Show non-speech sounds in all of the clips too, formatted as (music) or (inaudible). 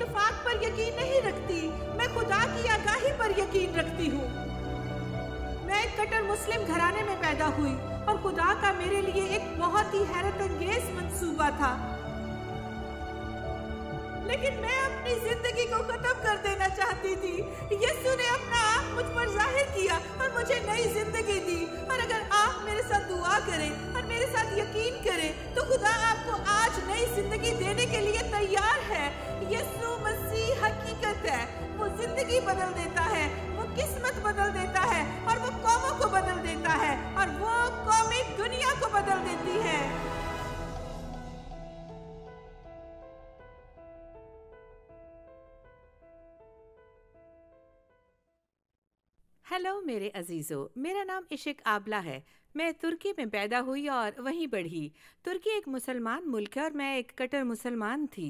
इत्तेफाक पर यकीन नहीं रखती मैं खुदा की आगाही पर यकीन रखती हूँ मैं एक कटर मुस्लिम घराने में पैदा हुई और खुदा का मेरे लिए एक बहुत ही हैरत अंगेज मनसूबा था लेकिन मैं अपनी जिंदगी को खत्म कर देना चाहती थी यीशु ने अपना आप मुझ पर जाहिर किया और मुझे नई जिंदगी दी और अगर आप मेरे साथ दुआ करें और मेरे साथ यकीन करें तो खुदा आपको आज नई जिंदगी देने के लिए तैयार है यीशु मसीह हकीकत है वो जिंदगी बदल देता है वो किस्मत बदल देता है और वो कौमों को बदल देता है और वो कौमें दुनिया को बदल देती है हेलो मेरे अजीज़ों मेरा नाम इशिक आबला है मैं तुर्की में पैदा हुई और वहीं बढ़ी तुर्की एक मुसलमान मुल्क है और मैं एक कटर मुसलमान थी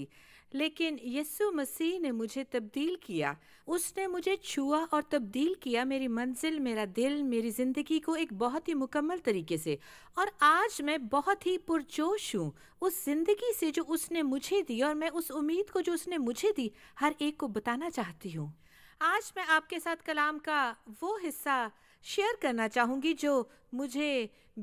लेकिन यस्सु मसीह ने मुझे तब्दील किया उसने मुझे छुआ और तब्दील किया मेरी मंजिल मेरा दिल मेरी ज़िंदगी को एक बहुत ही मुकम्मल तरीके से और आज मैं बहुत ही पुरजोश हूँ उस ज़िंदगी से जो उसने मुझे दी और मैं उस उम्मीद को जो उसने मुझे दी हर एक को बताना चाहती हूँ आज मैं आपके साथ कलाम का वो हिस्सा शेयर करना चाहूँगी जो मुझे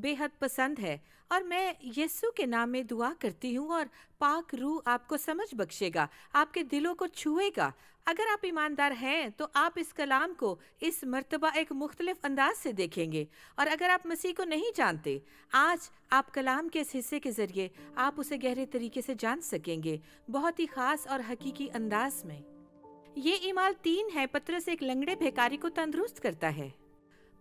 बेहद पसंद है और मैं यस्सु के नाम में दुआ करती हूँ और पाक रूह आपको समझ बख्शेगा आपके दिलों को छुएगा अगर आप ईमानदार हैं तो आप इस कलाम को इस मरतबा एक मुख्तलिफ अंदाज से देखेंगे और अगर आप मसीह को नहीं जानते आज आप कलाम के इस हिस्से के ज़रिए आप उसे गहरे तरीके से जान सकेंगे बहुत ही ख़ास और हकीकी अंदाज में ये इमाल तीन है पत्रस एक लंगड़े भेकारी को तंदुरुस्त करता है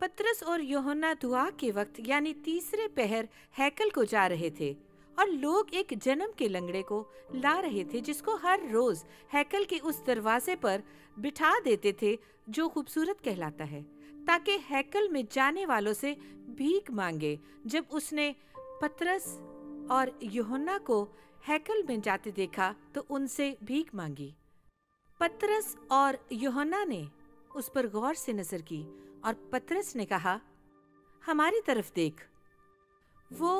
पत्रस और योहना दुआ के वक्त यानी तीसरे पहर हैकल को जा रहे थे और लोग एक जन्म के लंगड़े को ला रहे थे जिसको हर रोज हैकल के उस दरवाजे पर बिठा देते थे जो खूबसूरत कहलाता है ताकि हैकल में जाने वालों से भीख मांगे जब उसने पत्रस और योहना को हैकल में जाते देखा तो उनसे भीख मांगी पतरस और योहना ने उस पर गौर से नजर की और पतरस ने कहा हमारी तरफ देख वो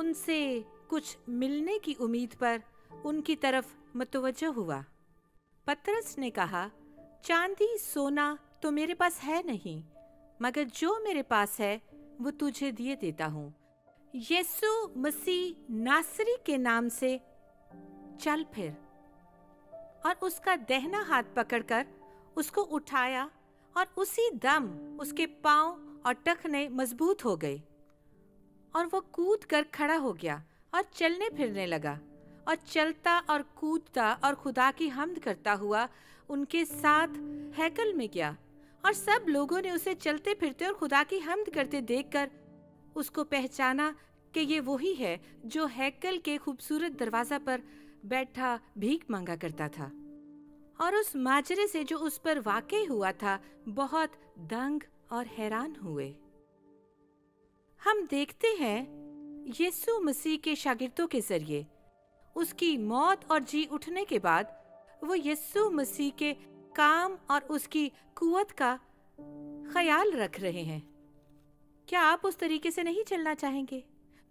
उनसे कुछ मिलने की उम्मीद पर उनकी तरफ मतवजह हुआ पतरस ने कहा चांदी सोना तो मेरे पास है नहीं मगर जो मेरे पास है वो तुझे दिए देता हूँ यीशु मसीह नासरी के नाम से चल फिर और उसका दहना हाथ पकड़कर उसको उठाया और उसी दम उसके पाँव और टखने मजबूत हो गए और वह कूद कर खड़ा हो गया और चलने फिरने लगा और चलता और कूदता और खुदा की हमद करता हुआ उनके साथ हैकल में गया और सब लोगों ने उसे चलते फिरते और खुदा की हमद करते देखकर उसको पहचाना कि ये वही है जो हैकल के खूबसूरत दरवाज़ा पर बैठा भीख मांगा करता था और उस माजरे से जो उस पर वाकई हुआ था बहुत दंग और हैरान हुए हम देखते हैं यीशु मसीह के शागिर्दों के जरिए उसकी मौत और जी उठने के बाद वो यीशु मसीह के काम और उसकी कुवत का ख्याल रख रहे हैं क्या आप उस तरीके से नहीं चलना चाहेंगे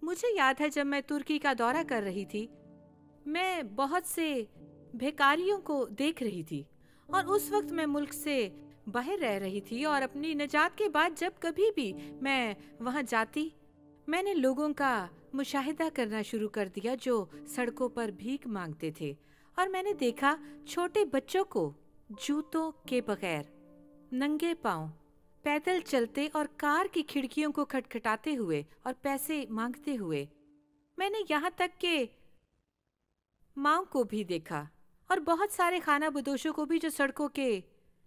मुझे याद है जब मैं तुर्की का दौरा कर रही थी मैं बहुत से भिकारियों को देख रही थी और उस वक्त मैं मुल्क से बाहर रह रही थी और अपनी निजात के बाद जब कभी भी मैं वहाँ जाती मैंने लोगों का मुशाहिदा करना शुरू कर दिया जो सड़कों पर भीख मांगते थे और मैंने देखा छोटे बच्चों को जूतों के बगैर नंगे पांव पैदल चलते और कार की खिड़कियों को खटखटाते हुए और पैसे मांगते हुए मैंने यहाँ तक के माओ को भी देखा और बहुत सारे खाना बदोशों को भी जो सड़कों के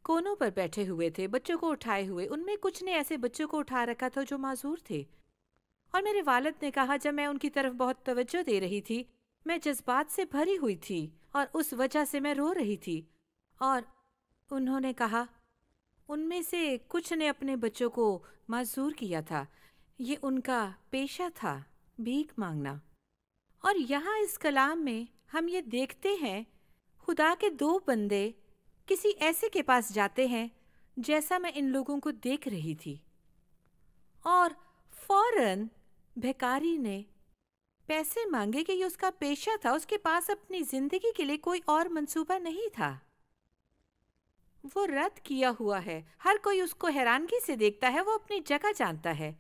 कोनों पर बैठे हुए थे बच्चों को उठाए हुए उनमें कुछ ने ऐसे बच्चों को उठा रखा था जो माजूर थे और मेरे वालद ने कहा जब मैं उनकी तरफ बहुत तवज्जो दे रही थी मैं जज्बात से भरी हुई थी और उस वजह से मैं रो रही थी और उन्होंने कहा उनमें से कुछ ने अपने बच्चों को माजूर किया था ये उनका पेशा था भीख मांगना और यहाँ इस कलाम में हम ये देखते हैं खुदा के दो बंदे किसी ऐसे के पास जाते हैं जैसा मैं इन लोगों को देख रही थी और फौरन भिकारी ने पैसे मांगे कि ये उसका पेशा था उसके पास अपनी जिंदगी के लिए कोई और मंसूबा नहीं था वो रद्द किया हुआ है हर कोई उसको हैरानगी से देखता है वो अपनी जगह जानता है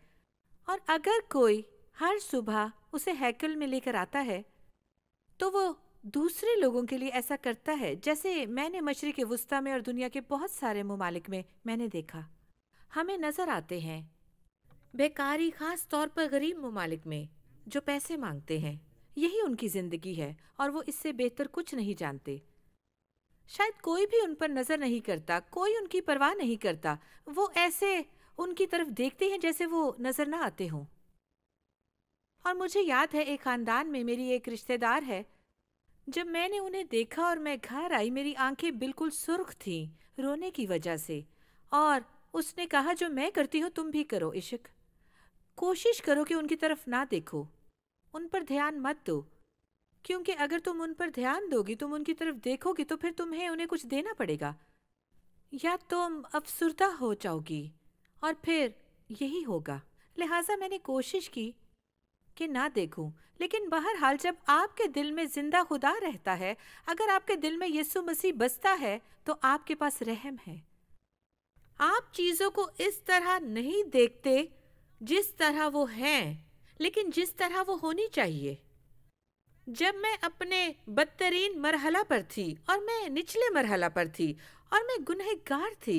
और अगर कोई हर सुबह उसे हैकल में लेकर आता है तो वो दूसरे लोगों के लिए ऐसा करता है जैसे मैंने मशरक वस्ता में और दुनिया के बहुत सारे ममालिक में मैंने देखा हमें नज़र आते हैं बेकारी ख़ास तौर पर गरीब ममालिक में जो पैसे मांगते हैं यही उनकी ज़िंदगी है और वो इससे बेहतर कुछ नहीं जानते शायद कोई भी उन पर नज़र नहीं करता कोई उनकी परवाह नहीं करता वो ऐसे उनकी तरफ देखते हैं जैसे वो नज़र ना आते हों और मुझे याद है एक खानदान में मेरी एक रिश्तेदार है जब मैंने उन्हें देखा और मैं घर आई मेरी आंखें बिल्कुल सुर्ख थीं रोने की वजह से और उसने कहा जो मैं करती हूँ तुम भी करो इश्क कोशिश करो कि उनकी तरफ ना देखो उन पर ध्यान मत दो क्योंकि अगर तुम उन पर ध्यान दोगी तुम उनकी तरफ देखोगी तो फिर तुम्हें उन्हें कुछ देना पड़ेगा या तुम अफसरदा हो जाओगी और फिर यही होगा लिहाजा मैंने कोशिश की कि ना देखूं लेकिन बहरहाल जब आपके दिल में जिंदा खुदा रहता है अगर आपके दिल में यीशु मसीह बसता है तो आपके पास रहम है आप चीज़ों को इस तरह नहीं देखते जिस तरह वो हैं लेकिन जिस तरह वो होनी चाहिए जब मैं अपने बदतरीन मरहला पर थी और मैं निचले मरहला पर थी और मैं गुनहगार थी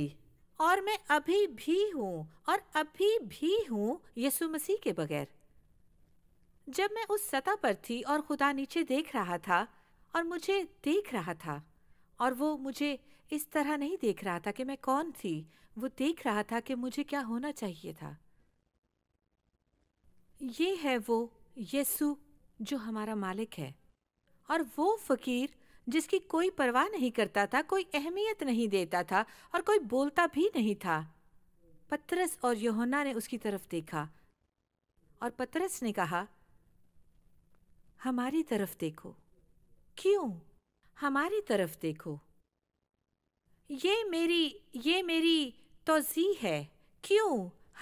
और मैं अभी भी हूँ और अभी भी हूँ यसु मसीह के बगैर जब मैं उस सतह पर थी और खुदा नीचे देख रहा था और मुझे देख रहा था और वो मुझे इस तरह नहीं देख रहा था कि मैं कौन थी वो देख रहा था कि मुझे क्या होना चाहिए था ये है वो यीशु जो हमारा मालिक है और वो फ़कीर जिसकी कोई परवाह नहीं करता था कोई अहमियत नहीं देता था और कोई बोलता भी नहीं था पतरस और योहना ने उसकी तरफ देखा और पतरस ने कहा हमारी तरफ देखो क्यों हमारी तरफ देखो ये मेरी ये मेरी तोजी है क्यों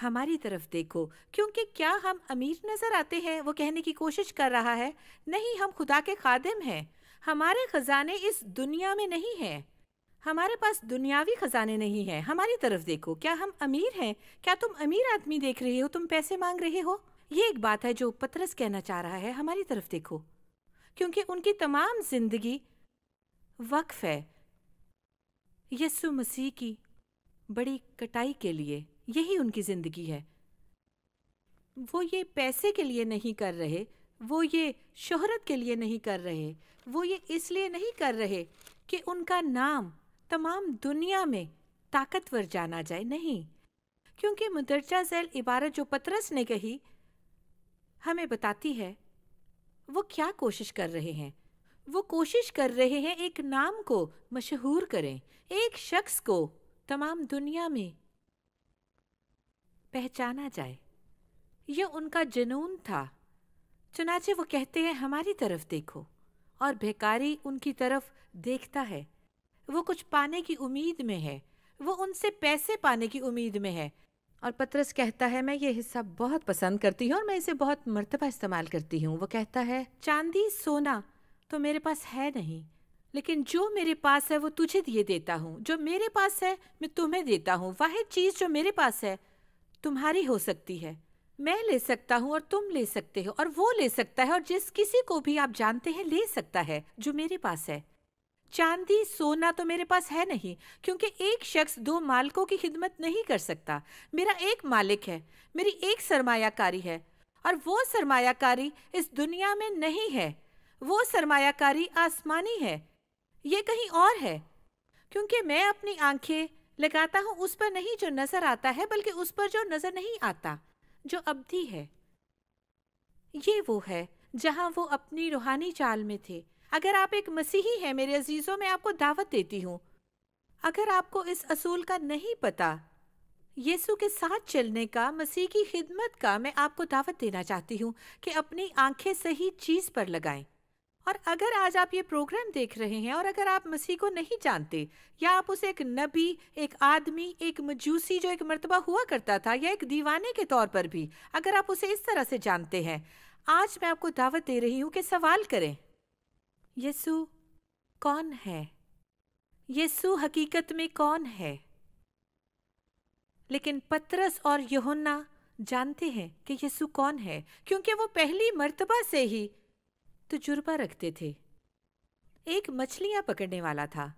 हमारी तरफ देखो क्योंकि क्या हम अमीर नज़र आते हैं वो कहने की कोशिश कर रहा है नहीं हम खुदा के खादिम हैं हमारे ख़जाने इस दुनिया में नहीं हैं हमारे पास दुनियावी ख़जाने नहीं हैं हमारी तरफ देखो क्या हम अमीर हैं क्या तुम अमीर आदमी देख रहे हो तुम पैसे मांग रहे हो ये एक बात है जो पत्रस कहना चाह रहा है हमारी तरफ देखो क्योंकि उनकी तमाम जिंदगी वक्फ है यसु मसीह की बड़ी कटाई के लिए यही उनकी ज़िंदगी है वो ये पैसे के लिए नहीं कर रहे वो ये शोहरत के लिए नहीं कर रहे वो ये इसलिए नहीं कर रहे कि उनका नाम तमाम दुनिया में ताकतवर जाना जाए नहीं क्योंकि मुदरजा जैल इबारत जो पतरस ने कही हमें बताती है वो क्या कोशिश कर रहे हैं वो कोशिश कर रहे हैं एक नाम को मशहूर करें एक शख्स को तमाम दुनिया में पहचाना जाए यह उनका जुनून था चुनाचे वो कहते हैं हमारी तरफ देखो और भेकारी उनकी तरफ देखता है वो कुछ पाने की उम्मीद में है वो उनसे पैसे पाने की उम्मीद में है और पत्रस कहता है मैं ये हिस्सा बहुत पसंद करती हूँ और मैं इसे बहुत मरतबा इस्तेमाल करती हूँ वो कहता है चांदी सोना तो मेरे पास है नहीं लेकिन जो मेरे पास है वो तुझे दिए देता हूँ जो मेरे पास है मैं तुम्हें देता हूँ वह चीज़ जो मेरे पास है तुम्हारी हो सकती है मैं ले सकता हूँ और तुम ले सकते हो और वो ले सकता है और जिस किसी को भी आप जानते हैं ले सकता है जो मेरे पास है चांदी सोना तो मेरे पास है नहीं क्योंकि एक शख्स दो मालिकों की खिदमत नहीं कर सकता मेरा एक मालिक है मेरी एक सरमायाकारी है और वो सरमायाकारी इस दुनिया में नहीं है वो सरमायाकारी आसमानी है ये कहीं और है क्योंकि मैं अपनी आंखें लगाता हूँ उस पर नहीं जो नज़र आता है बल्कि उस पर जो नज़र नहीं आता जो अवधि है ये वो है जहाँ वो अपनी रूहानी चाल में थे अगर आप एक मसीही हैं मेरे अजीज़ों में आपको दावत देती हूँ अगर आपको इस असूल का नहीं पता यीशु के साथ चलने का मसीह की खिदमत का मैं आपको दावत देना चाहती हूँ कि अपनी आंखें सही चीज़ पर लगाएं और अगर आज आप ये प्रोग्राम देख रहे हैं और अगर आप मसीह को नहीं जानते या आप उसे एक नबी एक आदमी एक मजूसी जो एक मरतबा हुआ करता था या एक दीवाने के तौर पर भी अगर आप उसे इस तरह से जानते हैं आज मैं आपको दावत दे रही हूँ कि सवाल करें यसु कौन है यसु हकीकत में कौन है लेकिन पतरस और यहोन्ना जानते हैं कि यसु कौन है क्योंकि वो पहली मर्तबा से ही तजुर्बा रखते थे एक मछलियां पकड़ने वाला था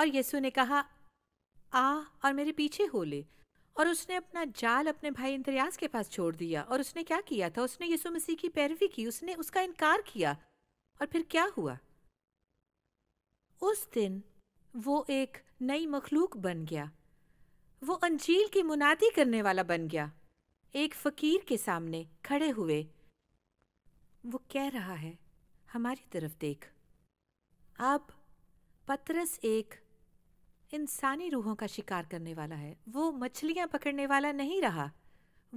और यसु ने कहा आ और मेरे पीछे हो ले और उसने अपना जाल अपने भाई इंद्रयास के पास छोड़ दिया और उसने क्या किया था उसने यीशु मसीह की पैरवी की उसने उसका इनकार किया और फिर क्या हुआ उस दिन वो एक नई मखलूक बन गया वो अंजील की मुनादी करने वाला बन गया एक फ़कीर के सामने खड़े हुए वो कह रहा है हमारी तरफ देख अब पतरस एक इंसानी रूहों का शिकार करने वाला है वो मछलियां पकड़ने वाला नहीं रहा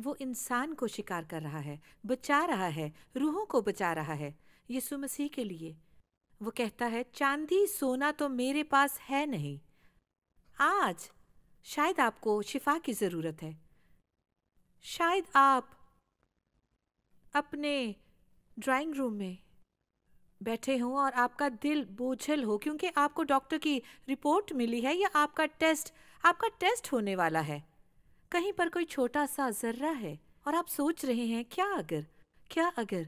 वो इंसान को शिकार कर रहा है बचा रहा है रूहों को बचा रहा है यीशु मसीह के लिए वो कहता है चांदी सोना तो मेरे पास है नहीं आज शायद आपको शिफा की ज़रूरत है शायद आप अपने ड्राइंग रूम में बैठे हों और आपका दिल बोझल हो क्योंकि आपको डॉक्टर की रिपोर्ट मिली है या आपका टेस्ट आपका टेस्ट होने वाला है कहीं पर कोई छोटा सा जर्रा है और आप सोच रहे हैं क्या अगर क्या अगर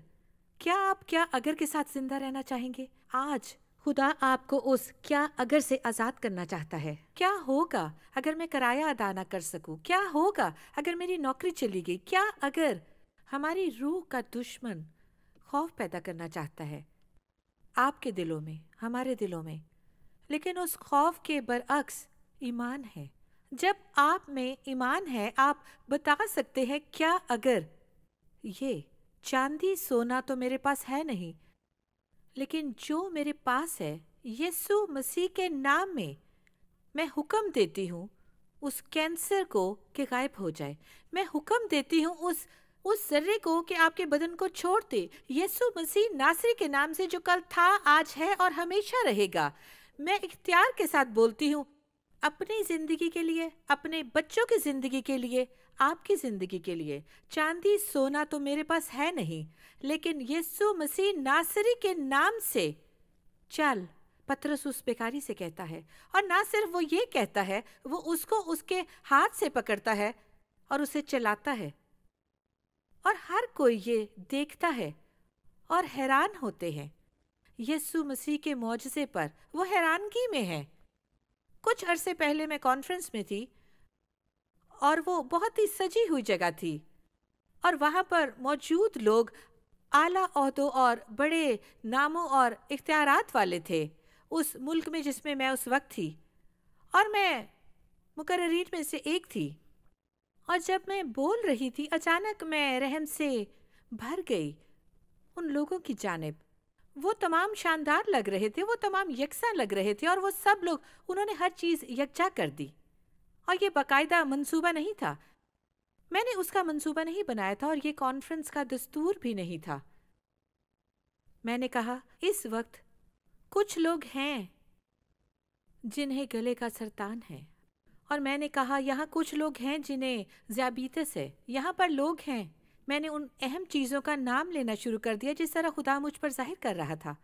क्या आप क्या अगर के साथ जिंदा रहना चाहेंगे आज खुदा आपको उस क्या अगर से आज़ाद करना चाहता है क्या होगा अगर मैं किराया अदा ना कर सकूं क्या होगा अगर मेरी नौकरी चली गई क्या अगर हमारी रूह का दुश्मन खौफ पैदा करना चाहता है आपके दिलों में हमारे दिलों में लेकिन उस खौफ के बरअक्स ईमान है जब आप में ईमान है आप बता सकते हैं क्या अगर ये चांदी सोना तो मेरे पास है नहीं लेकिन जो मेरे पास है यीशु मसीह के नाम में मैं हुक्म देती हूँ उस कैंसर को कि गायब हो जाए मैं हुक्म देती हूँ उस उस जर्रे को कि आपके बदन को छोड़ दे यीशु मसीह नासरी के नाम से जो कल था आज है और हमेशा रहेगा मैं इख्तियार के साथ बोलती हूँ अपनी ज़िंदगी के लिए अपने बच्चों की ज़िंदगी के लिए आपकी ज़िंदगी के लिए चांदी सोना तो मेरे पास है नहीं लेकिन यीशु मसीह नासरी के नाम से चल पत्रस उस बेकारी से कहता है और ना सिर्फ वो ये कहता है वो उसको उसके हाथ से पकड़ता है और उसे चलाता है और हर कोई ये देखता है और हैरान होते हैं यीशु मसीह के मुआवजे पर वो हैरानगी में है कुछ अरसे पहले मैं कॉन्फ्रेंस में थी और वो बहुत ही सजी हुई जगह थी और वहाँ पर मौजूद लोग आला अहदों और बड़े नामों और इख्तियार वाले थे उस मुल्क में जिसमें मैं उस वक्त थी और मैं मुकर्रीन में से एक थी और जब मैं बोल रही थी अचानक मैं रहम से भर गई उन लोगों की जानब वो तमाम शानदार लग रहे थे वो तमाम यकसा लग रहे थे और वो सब लोग उन्होंने हर चीज़ यकजा कर दी और ये बाकायदा मंसूबा नहीं था मैंने उसका मंसूबा नहीं बनाया था और ये कॉन्फ्रेंस का दस्तूर भी नहीं था मैंने कहा इस वक्त कुछ लोग हैं जिन्हें गले का सरतान है और मैंने कहा यहाँ कुछ लोग हैं जिन्हें ज्याबीतस है यहाँ पर लोग हैं मैंने उन अहम चीज़ों का नाम लेना शुरू कर दिया जिस तरह खुदा मुझ पर जाहिर कर रहा था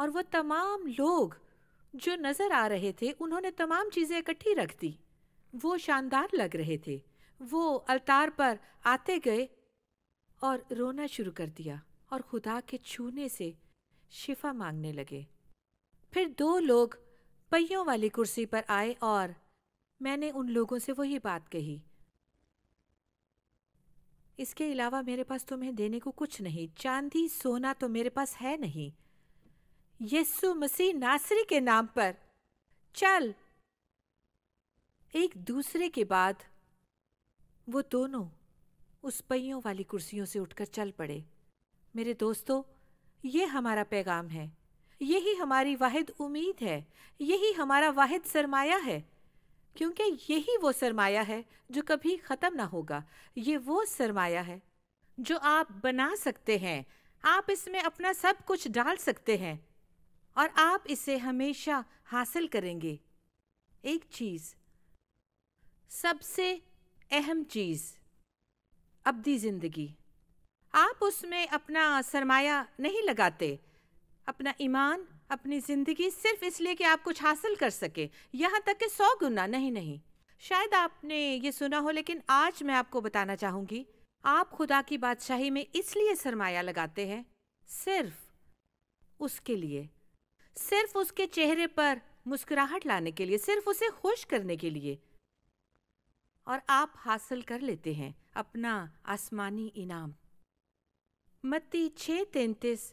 और वह तमाम लोग जो नज़र आ रहे थे उन्होंने तमाम चीज़ें इकट्ठी रख दी वो शानदार लग रहे थे वो अल्तार पर आते गए और रोना शुरू कर दिया और खुदा के छूने से शिफा मांगने लगे फिर दो लोग पहियों वाली कुर्सी पर आए और मैंने उन लोगों से वही बात कही इसके अलावा मेरे पास तुम्हें देने को कुछ नहीं चांदी सोना तो मेरे पास है नहीं यीशु मसीह नासरी के नाम पर चल एक दूसरे के बाद वो दोनों उस पहियों वाली कुर्सियों से उठकर चल पड़े मेरे दोस्तों ये हमारा पैगाम है यही हमारी वाहिद उम्मीद है यही हमारा वाहिद सरमाया है क्योंकि यही वो सरमाया है जो कभी ख़त्म ना होगा ये वो सरमाया है जो आप बना सकते हैं आप इसमें अपना सब कुछ डाल सकते हैं और आप इसे हमेशा हासिल करेंगे एक चीज़ सबसे अहम चीज़ अबदी ज़िंदगी आप उसमें अपना सरमाया नहीं लगाते अपना ईमान अपनी ज़िंदगी सिर्फ इसलिए कि आप कुछ हासिल कर सके यहाँ तक कि सौ गुना नहीं नहीं शायद आपने ये सुना हो लेकिन आज मैं आपको बताना चाहूंगी आप खुदा की बादशाही में इसलिए सरमाया लगाते हैं सिर्फ उसके लिए सिर्फ उसके चेहरे पर मुस्कुराहट लाने के लिए सिर्फ उसे खुश करने के लिए और आप हासिल कर लेते हैं अपना आसमानी इनाम मत्ती छः तैंतीस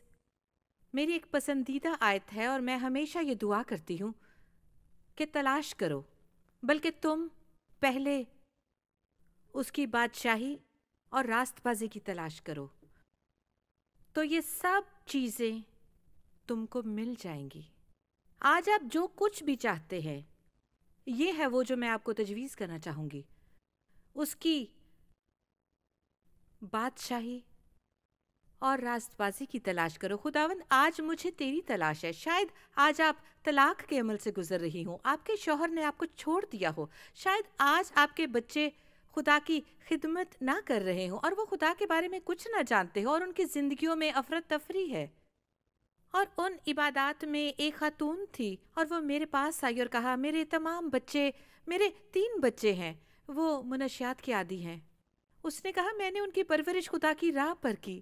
मेरी एक पसंदीदा आयत है और मैं हमेशा ये दुआ करती हूँ कि तलाश करो बल्कि तुम पहले उसकी बादशाही और रास्तबाजी की तलाश करो तो ये सब चीज़ें तुमको मिल जाएंगी आज आप जो कुछ भी चाहते हैं ये है वो जो मैं आपको तजवीज़ करना चाहूँगी उसकी बादशाही और रास्तबाजी की तलाश करो खुदावन आज मुझे तेरी तलाश है शायद आज आप तलाक के अमल से गुजर रही हो आपके शोहर ने आपको छोड़ दिया हो शायद आज आपके बच्चे खुदा की खिदमत ना कर रहे हो और वो खुदा के बारे में कुछ ना जानते हो और उनकी ज़िंदगियों में अफरत तफरी है और उन इबादत में एक खातून थी और वो मेरे पास आई और कहा मेरे तमाम बच्चे मेरे तीन बच्चे हैं वो मुनशियात के आदि हैं उसने कहा मैंने उनकी परवरिश खुदा की राह पर की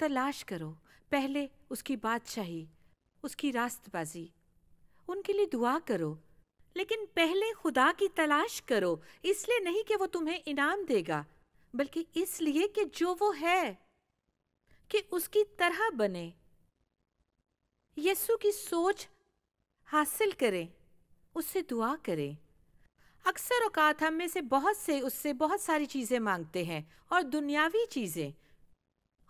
तलाश करो पहले उसकी बादशाही उसकी रास्तबाजी उनके लिए दुआ करो लेकिन पहले खुदा की तलाश करो इसलिए नहीं कि वो तुम्हें इनाम देगा बल्कि इसलिए कि जो वो है कि उसकी तरह बने यस्सु की सोच हासिल करें उससे दुआ करें अक्सर औकात हम में से बहुत से उससे बहुत सारी चीज़ें मांगते हैं और दुनियावी चीज़ें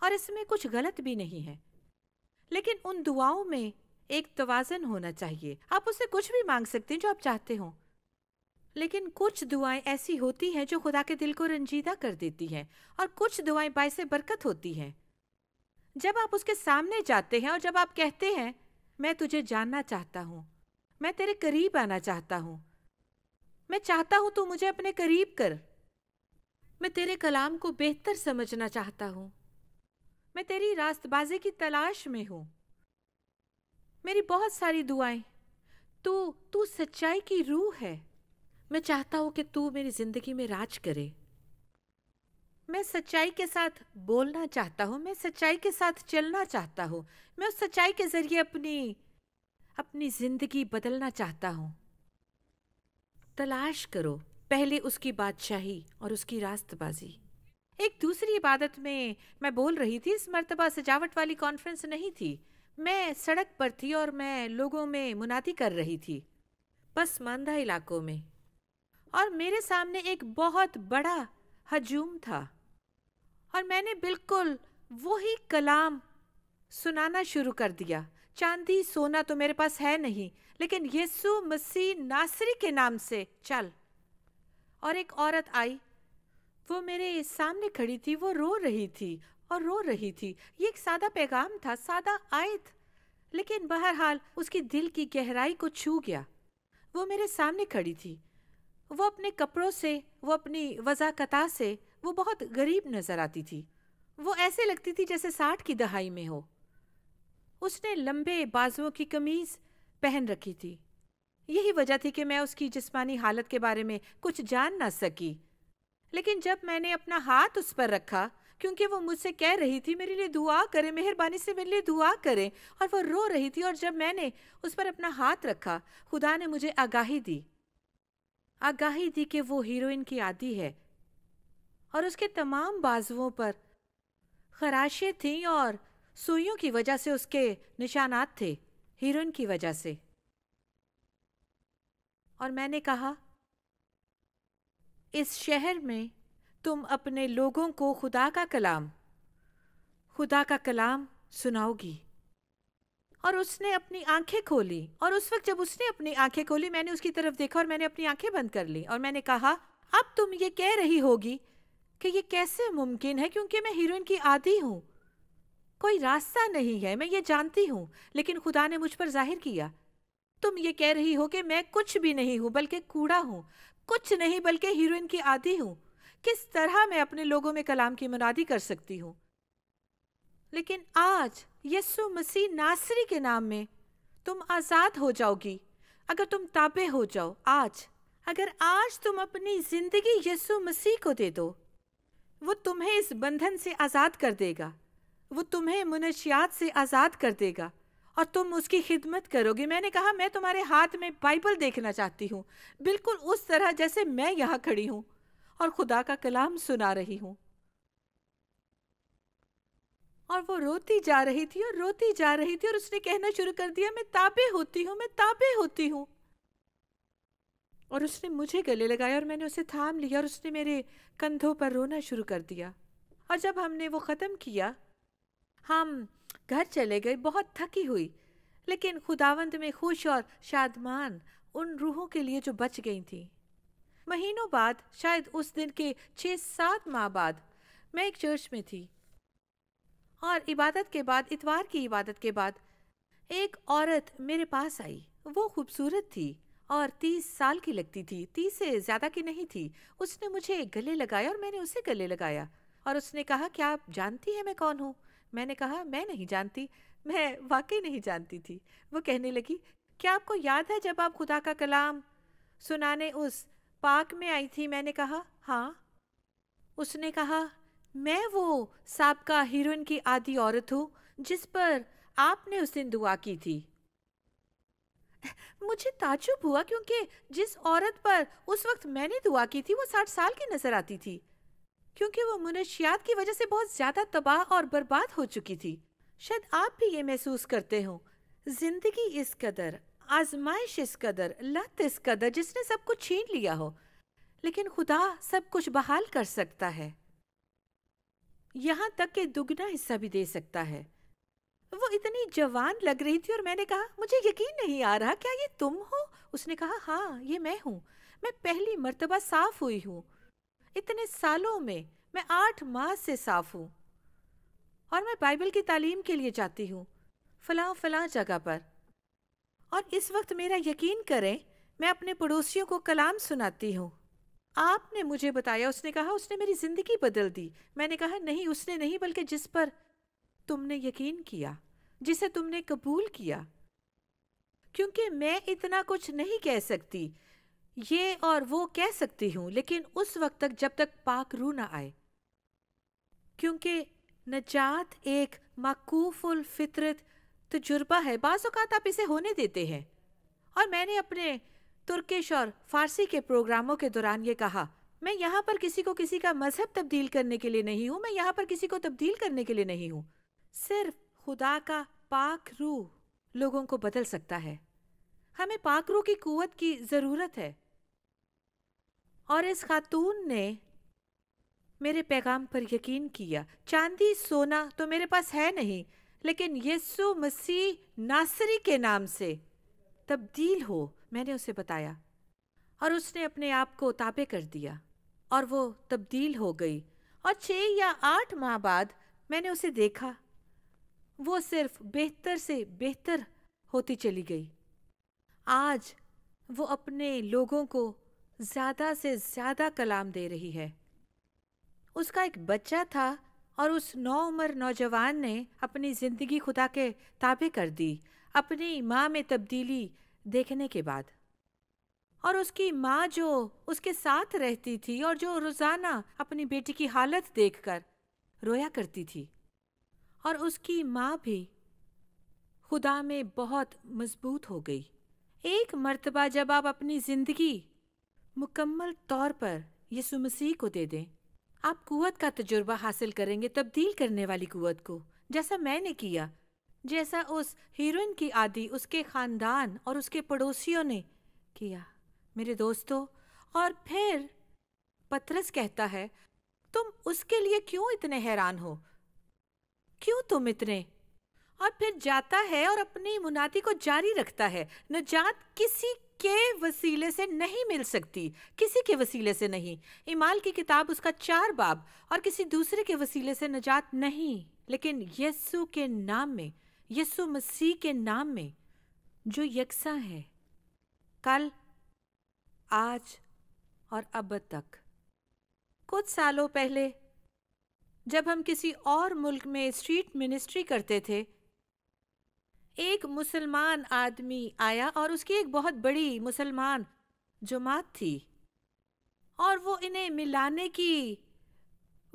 और इसमें कुछ गलत भी नहीं है लेकिन उन दुआओं में एक तोज़न होना चाहिए आप उसे कुछ भी मांग सकते हैं जो आप चाहते हो लेकिन कुछ दुआएं ऐसी होती हैं जो खुदा के दिल को रंजीदा कर देती हैं और कुछ दुआएं बाय से बरकत होती हैं जब आप उसके सामने जाते हैं और जब आप कहते हैं मैं तुझे जानना चाहता हूँ मैं तेरे करीब आना चाहता हूँ मैं चाहता हूँ तू मुझे अपने करीब कर मैं तेरे कलाम को बेहतर समझना चाहता हूँ मैं तेरी रास्तबाजी की तलाश में हूं मेरी बहुत सारी दुआएं तू तू सच्चाई की रूह है मैं चाहता हूं कि तू मेरी ज़िंदगी में राज करे मैं सच्चाई के साथ बोलना चाहता हूं मैं सच्चाई के साथ चलना चाहता हूं मैं उस सच्चाई के ज़रिए अपनी अपनी ज़िंदगी बदलना चाहता हूं तलाश करो पहले उसकी बादशाही और उसकी रास्तबाजी एक दूसरी इबादत में मैं बोल रही थी इस मरतबा सजावट वाली कॉन्फ्रेंस नहीं थी मैं सड़क पर थी और मैं लोगों में मुनादी कर रही थी पसमानदा इलाकों में और मेरे सामने एक बहुत बड़ा हजूम था और मैंने बिल्कुल वही कलाम सुनाना शुरू कर दिया चांदी सोना तो मेरे पास है नहीं लेकिन यीशु मसीह नासरी के नाम से चल और एक औरत आई वो मेरे सामने खड़ी थी वो रो रही थी और रो रही थी ये एक सादा पैगाम था सादा आयत लेकिन बहरहाल उसके दिल की गहराई को छू गया वो मेरे सामने खड़ी थी वो अपने कपड़ों से वो अपनी वजाकता से वो बहुत गरीब नज़र आती थी वो ऐसे लगती थी जैसे साठ की दहाई में हो उसने लंबे बाजुओं की कमीज़ पहन रखी थी यही वजह थी कि मैं उसकी जिस्मानी हालत के बारे में कुछ जान ना सकी लेकिन जब मैंने अपना हाथ उस पर रखा क्योंकि वो मुझसे कह रही थी मेरे लिए दुआ करें मेहरबानी से मेरे लिए दुआ करें और वो रो रही थी और जब मैंने उस पर अपना हाथ रखा खुदा ने मुझे आगाही दी आगाही दी कि वो हीरोइन की आदि है और उसके तमाम बाजुओं पर खराशें थीं और सुइयों की वजह से उसके निशानात थे हीरोइन की वजह से और मैंने कहा इस शहर में तुम अपने लोगों को खुदा का कलाम खुदा का कलाम सुनाओगी और उसने अपनी आंखें खोली और उस वक्त जब उसने अपनी आंखें खोली मैंने उसकी तरफ देखा और मैंने अपनी आंखें बंद कर ली और मैंने कहा अब तुम ये कह रही होगी कि ये कैसे मुमकिन है क्योंकि मैं हीरोइन की आदि हूँ कोई रास्ता नहीं है मैं ये जानती हूँ लेकिन खुदा ने मुझ पर जाहिर किया तुम ये कह रही हो कि मैं कुछ भी नहीं हूँ बल्कि कूड़ा हूँ कुछ नहीं बल्कि हीरोइन की आदि हूँ किस तरह मैं अपने लोगों में कलाम की मुनादी कर सकती हूँ लेकिन आज यस्सु मसीह नासरी के नाम में तुम आज़ाद हो जाओगी अगर तुम ताबे हो जाओ आज अगर आज तुम अपनी ज़िंदगी यस्सु मसीह को दे दो वो तुम्हें इस बंधन से आज़ाद कर देगा वो तुम्हें मुनशियात से आज़ाद कर देगा और तुम उसकी खिदमत करोगे मैंने कहा मैं तुम्हारे हाथ में बाइबल देखना चाहती हूँ बिल्कुल उस तरह जैसे मैं यहाँ खड़ी हूँ और खुदा का कलाम सुना रही हूँ और वो रोती जा रही थी और रोती जा रही थी और उसने कहना शुरू कर दिया मैं ताबे होती हूँ मैं ताबे होती हूँ और उसने मुझे गले लगाया और मैंने उसे थाम लिया और उसने मेरे कंधों पर रोना शुरू कर दिया और जब हमने वो ख़त्म किया हम घर चले गए बहुत थकी हुई लेकिन खुदावंद में खुश और शादमान उन रूहों के लिए जो बच गई थी महीनों बाद शायद उस दिन के छः सात माह बाद मैं एक चर्च में थी और इबादत के बाद इतवार की इबादत के बाद एक औरत मेरे पास आई वो खूबसूरत थी और तीस साल की लगती थी तीस से ज़्यादा की नहीं थी उसने मुझे गले लगाया और मैंने उसे गले लगाया और उसने कहा क्या आप जानती हैं मैं कौन हूँ मैंने कहा मैं नहीं जानती मैं वाकई नहीं जानती थी वो कहने लगी क्या आपको याद है जब आप खुदा का कलाम सुनाने उस पार्क में आई थी मैंने कहा हाँ उसने कहा मैं वो सबका हीरोइन की आधी औरत हूँ जिस पर आपने उस दिन दुआ की थी (laughs) मुझे ताजुब हुआ क्योंकि जिस औरत पर उस वक्त मैंने दुआ की थी वो साठ साल की नजर आती थी क्योंकि वो मनुष्यात की वजह से बहुत ज़्यादा तबाह और बर्बाद हो चुकी थी शायद आप भी ये महसूस करते हो जिंदगी इस कदर आजमाइश इस कदर लत इस कदर जिसने सब कुछ छीन लिया हो लेकिन खुदा सब कुछ बहाल कर सकता है यहाँ तक कि दुगना हिस्सा भी दे सकता है वो इतनी जवान लग रही थी और मैंने कहा मुझे यकीन नहीं आ रहा क्या ये तुम हो उसने कहा हाँ ये मैं हूँ मैं पहली मर्तबा साफ हुई हूँ इतने सालों में मैं आठ माह से साफ हूँ और मैं बाइबल की तालीम के लिए जाती हूँ फलां फलां जगह पर और इस वक्त मेरा यकीन करें मैं अपने पड़ोसियों को कलाम सुनाती हूँ आपने मुझे बताया उसने कहा उसने मेरी ज़िंदगी बदल दी मैंने कहा नहीं उसने नहीं बल्कि जिस पर तुमने यकीन किया जिसे तुमने कबूल किया क्योंकि मैं इतना कुछ नहीं कह सकती ये और वो कह सकती हूँ लेकिन उस वक्त तक जब तक पाक रू ना आए क्योंकि नजात एक मकूफुल फितरत तजुर्बा है बाज़ात आप इसे होने देते हैं और मैंने अपने तुर्किश और फारसी के प्रोग्रामों के दौरान ये कहा मैं यहाँ पर किसी को किसी का मजहब तब्दील करने के लिए नहीं हूँ मैं यहाँ पर किसी को तब्दील करने के लिए नहीं हूँ सिर्फ खुदा का पाक रू लोगों को बदल सकता है हमें पाक रू की कुत की ज़रूरत है और इस खातून ने मेरे पैगाम पर यकीन किया चांदी सोना तो मेरे पास है नहीं लेकिन यीशु मसीह नासरी के नाम से तब्दील हो मैंने उसे बताया और उसने अपने आप को ताबे कर दिया और वो तब्दील हो गई और छः या आठ माह बाद मैंने उसे देखा वो सिर्फ बेहतर से बेहतर होती चली गई आज वो अपने लोगों को ज़्यादा से ज़्यादा कलाम दे रही है उसका एक बच्चा था और उस नौ उम्र नौजवान ने अपनी ज़िंदगी खुदा के ताबे कर दी अपनी माँ में तब्दीली देखने के बाद और उसकी माँ जो उसके साथ रहती थी और जो रोज़ाना अपनी बेटी की हालत देखकर रोया करती थी और उसकी माँ भी खुदा में बहुत मजबूत हो गई एक मर्तबा जब आप अपनी ज़िंदगी मुकम्मल तौर पर यीशु मसीह को दे दें आप कुत का तजुर्बा हासिल करेंगे तब्दील करने वाली कुत को जैसा मैंने किया जैसा उस हीरोइन की आदि उसके ख़ानदान और उसके पड़ोसियों ने किया मेरे दोस्तों और फिर पथरस कहता है तुम उसके लिए क्यों इतने हैरान हो क्यों तुम इतने और फिर जाता है और अपनी मुनादी को जारी रखता है नजात किसी के वसीले से नहीं मिल सकती किसी के वसीले से नहीं इमाल की किताब उसका चार बाब और किसी दूसरे के वसीले से नजात नहीं लेकिन यस्सु के नाम में यस्सु मसीह के नाम में जो यकसा है कल आज और अब तक कुछ सालों पहले जब हम किसी और मुल्क में स्ट्रीट मिनिस्ट्री करते थे एक मुसलमान आदमी आया और उसकी एक बहुत बड़ी मुसलमान जमात थी और वो इन्हें मिलाने की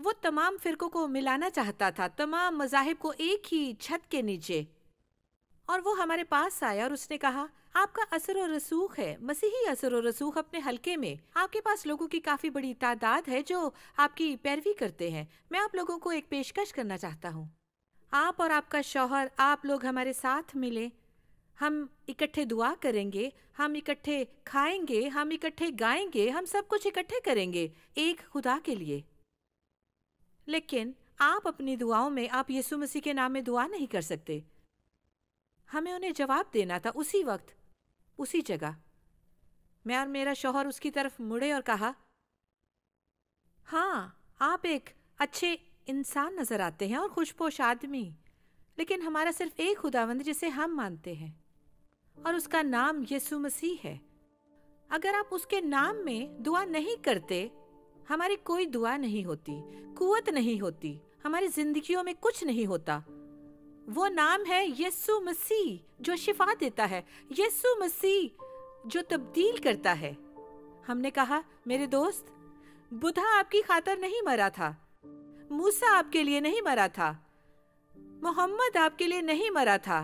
वो तमाम फ़िरक़ों को मिलाना चाहता था तमाम मजाहब को एक ही छत के नीचे और वो हमारे पास आया और उसने कहा आपका असर और रसूख है मसीही असर और रसूख अपने हलके में आपके पास लोगों की काफ़ी बड़ी तादाद है जो आपकी पैरवी करते हैं मैं आप लोगों को एक पेशकश करना चाहता हूँ आप और आपका शौहर आप लोग हमारे साथ मिले हम इकट्ठे दुआ करेंगे हम इकट्ठे खाएंगे हम इकट्ठे गाएंगे हम सब कुछ इकट्ठे करेंगे एक खुदा के लिए लेकिन आप अपनी दुआओं में आप यीशु मसीह के नाम में दुआ नहीं कर सकते हमें उन्हें जवाब देना था उसी वक्त उसी जगह मैं और मेरा शौहर उसकी तरफ मुड़े और कहा हाँ आप एक अच्छे इंसान नज़र आते हैं और खुशपोश आदमी लेकिन हमारा सिर्फ एक खुदावंद जिसे हम मानते हैं और उसका नाम यसु मसीह है अगर आप उसके नाम में दुआ नहीं करते हमारी कोई दुआ नहीं होती कुवत नहीं होती हमारी जिंदगियों में कुछ नहीं होता वो नाम है यीशु मसीह जो शिफा देता है यसु मसीह जो तब्दील करता है हमने कहा मेरे दोस्त बुधा आपकी खातर नहीं मरा था मूसा आपके लिए नहीं मरा था मोहम्मद आपके लिए नहीं मरा था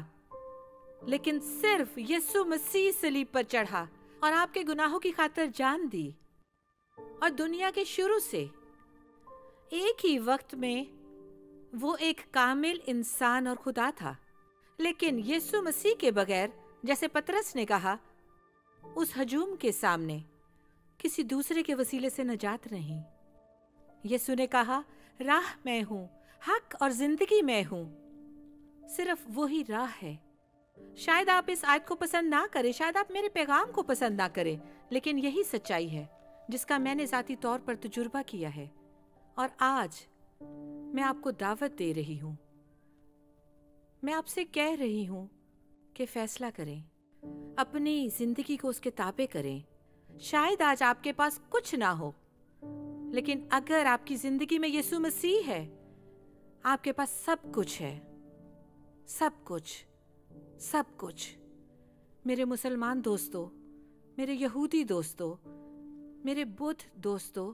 लेकिन सिर्फ यीशु मसीह सलीब पर चढ़ा और आपके गुनाहों की खातर जान दी और दुनिया के शुरू से एक ही वक्त में वो एक कामिल इंसान और खुदा था लेकिन यीशु मसीह के बगैर जैसे पतरस ने कहा उस हजूम के सामने किसी दूसरे के वसीले से नजात नहीं यीशु ने कहा राह मैं हूं हक और जिंदगी मैं हूं सिर्फ वो ही राह है शायद आप इस आयत को पसंद ना करें शायद आप मेरे पैगाम को पसंद ना करें लेकिन यही सच्चाई है जिसका मैंने ज़ाती तौर पर तजुर्बा किया है और आज मैं आपको दावत दे रही हूं मैं आपसे कह रही हूँ कि फैसला करें अपनी जिंदगी को उसके ताबे करें शायद आज आपके पास कुछ ना हो लेकिन अगर आपकी जिंदगी में यीशु मसीह है आपके पास सब कुछ है सब कुछ सब कुछ मेरे मुसलमान दोस्तों मेरे यहूदी दोस्तों मेरे बुद्ध दोस्तों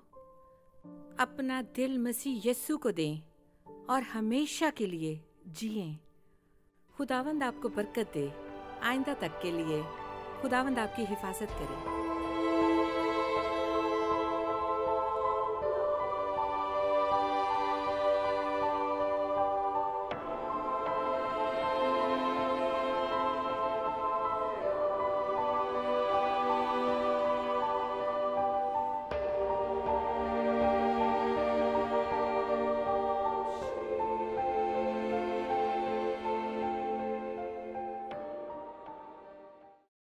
अपना दिल मसीह यीशु को दें और हमेशा के लिए जिए खुदावंद आपको बरकत दे आइंदा तक के लिए खुदावंद आपकी हिफाजत करें